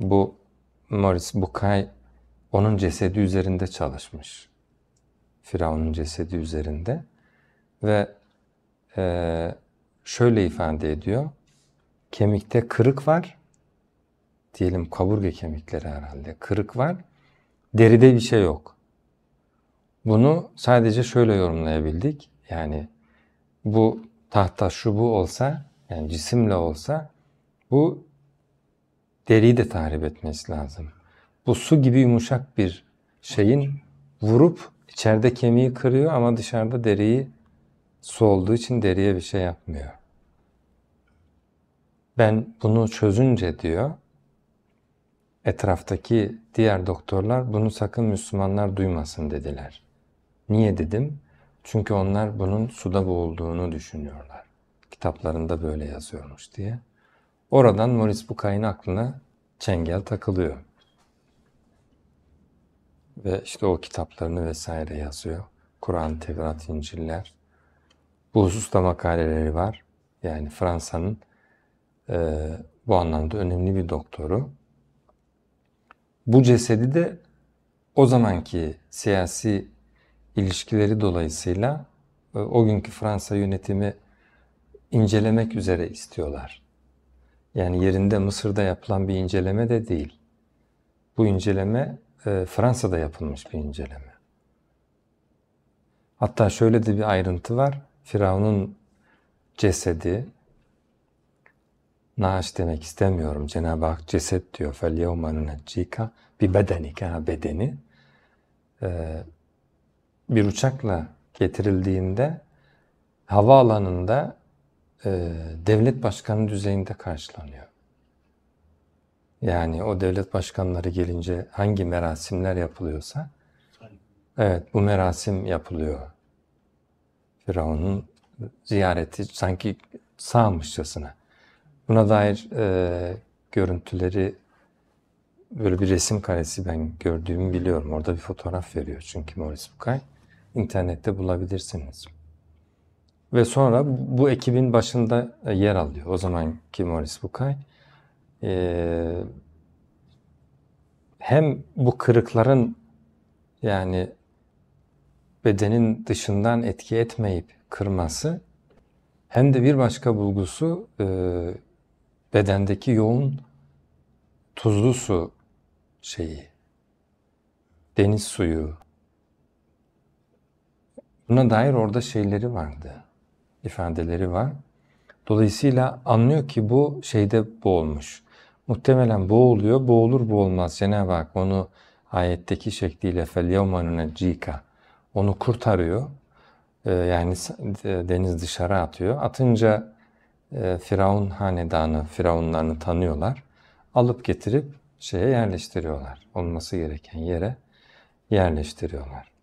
bu Maurice Bucay onun cesedi üzerinde çalışmış. Firavun'un cesedi üzerinde. Ve e, şöyle ifade ediyor. Kemikte kırık var. Diyelim kaburga kemikleri herhalde. Kırık var. Deride bir şey yok. Bunu sadece şöyle yorumlayabildik. Yani bu tahta şu bu olsa yani cisimle olsa bu deriyi de tahrip etmesi lazım. Bu su gibi yumuşak bir şeyin vurup içeride kemiği kırıyor ama dışarıda deriyi su olduğu için deriye bir şey yapmıyor. Ben bunu çözünce diyor etraftaki diğer doktorlar bunu sakın Müslümanlar duymasın dediler. Niye dedim? Çünkü onlar bunun suda boğulduğunu düşünüyorlar. Kitaplarında böyle yazıyormuş diye. Oradan Maurice Bucay'ın aklına çengel takılıyor. Ve işte o kitaplarını vesaire yazıyor. Kur'an, Tevrat, İncil'ler. Bu hususta makaleleri var. Yani Fransa'nın e, bu anlamda önemli bir doktoru. Bu cesedi de o zamanki siyasi ilişkileri dolayısıyla e, o günkü Fransa yönetimi incelemek üzere istiyorlar. Yani yerinde Mısır'da yapılan bir inceleme de değil. Bu inceleme e, Fransa'da yapılmış bir inceleme. Hatta şöyle de bir ayrıntı var. Firavun'un cesedi, naaş demek istemiyorum. Cenab-ı Hak ceset diyor. فَالْيَوْمَ Bir bedeni, Ha bedeni. Ee, bir uçakla getirildiğinde havaalanında e, devlet başkanı düzeyinde karşılanıyor. Yani o devlet başkanları gelince hangi merasimler yapılıyorsa evet bu merasim yapılıyor. Firavun'un ziyareti sanki sağmışçasına. Buna dair e, görüntüleri böyle bir resim karesi ben gördüğümü biliyorum. Orada bir fotoğraf veriyor çünkü Maurice Bukay. İnternette bulabilirsiniz. Ve sonra bu ekibin başında e, yer alıyor o zamanki Morris Bukay. Ee, hem bu kırıkların yani bedenin dışından etki etmeyip kırması hem de bir başka bulgusu e, bedendeki yoğun tuzlu su şeyi, deniz suyu. Buna dair orada şeyleri vardı ifadeleri var. Dolayısıyla anlıyor ki bu şeyde boğulmuş. Muhtemelen boğuluyor, boğulur boğulmaz Cenab-ı Hak onu ayetteki şekliyle فَلْيَوْمَنُنَ جِيكَ Onu kurtarıyor. Ee, yani e, deniz dışarı atıyor. Atınca e, Firavun hanedanı, Firavunlarını tanıyorlar. Alıp getirip şeye yerleştiriyorlar. Olması gereken yere yerleştiriyorlar.